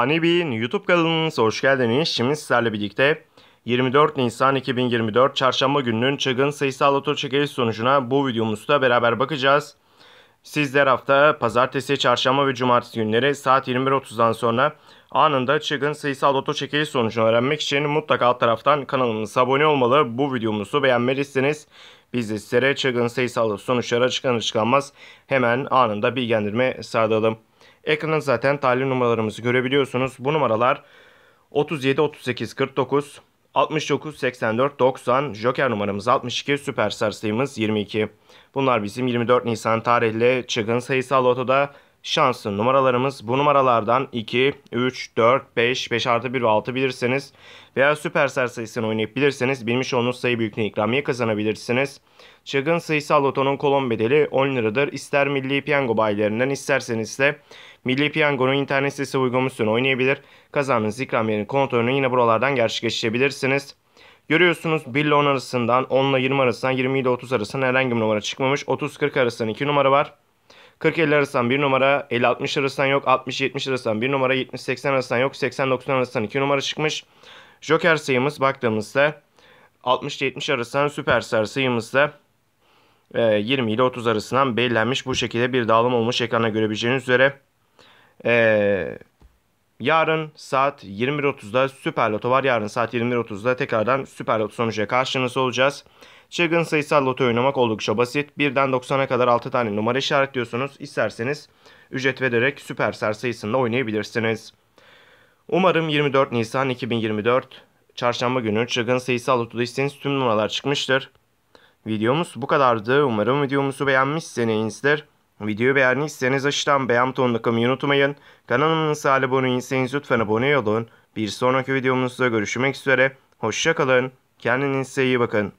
Anibi'nin YouTube kanalınıza hoş geldiniz. Şimdi sizlerle birlikte 24 Nisan 2024 Çarşamba gününün çılgın sayısal loto çekiliş sonucuna bu videomuzda beraber bakacağız. Sizler hafta pazartesi, çarşamba ve cumartesi günleri saat 21.30'dan sonra anında çılgın sayısal loto çekiliş sonucunu öğrenmek için mutlaka alt taraftan kanalımıza abone olmalı. Bu videomuzu beğenmelisiniz. Biz de sizlere çılgın sayısal sonuçları açıklanır çıkanmaz hemen anında bilgilendirme sağlayalım. Ekranda zaten tahlil numaralarımızı görebiliyorsunuz. Bu numaralar 37 38 49 69 84 90 Joker numaramız 62 Süperstar sayımız 22. Bunlar bizim 24 Nisan tarihli çıkın sayısal lotoda şanslı numaralarımız. Bu numaralardan 2, 3, 4, 5, 5 artı 1 ve 6 bilirseniz veya süperstar sayısını oynayıp bilirseniz bilmiş olduğunuz sayı büyüklüğüne ikramiye kazanabilirsiniz. Çılgın sayısal lotonun kolon bedeli 10 liradır. İster milli piyango bayilerinden isterseniz de Milli Piyango'nun internet sitesi uygulamasını oynayabilir. Kazandığınız ikramiyenin kontrolünü yine buralardan gerçekleştirebilirsiniz. Görüyorsunuz 1 ile 10 arasından 10 ile 20 arasından 20 ile 30 arasından herhangi bir numara çıkmamış. 30-40 arasından 2 numara var. 40-50 arasından 1 numara, 50-60 arasından yok, 60-70 arasından 1 numara, 70-80 arasından yok, 80-90 arasından 2 numara çıkmış. Joker sayımız baktığımızda 60-70 arasından süperstar sayımızda 20 ile 30 arasından belirlenmiş. Bu şekilde bir dağılım olmuş ekrana görebileceğiniz üzere. Ee, yarın saat 21.30'da Süper Loto var. Yarın saat 21.30'da tekrardan Süper Loto sonucuyla karşınızda olacağız. Çılgın sayısal loto oynamak oldukça basit. 1'den 90'a kadar 6 tane numara işaretliyorsunuz. İsterseniz ücret vererek süper ser sayısında oynayabilirsiniz. Umarım 24 Nisan 2024 Çarşamba günü çılgın sayısal lotoda istediğiniz tüm numaralar çıkmıştır. Videomuz bu kadardı. Umarım videomuzu beğenmişsinizdir. Videoyu beğendiyseniz aşağıdan beğen butonuna kalmayı unutmayın. Kanalımıza abone değilseniz lütfen abone olun. Bir sonraki videomuzda görüşmek üzere. Hoşçakalın. Kendinize iyi bakın.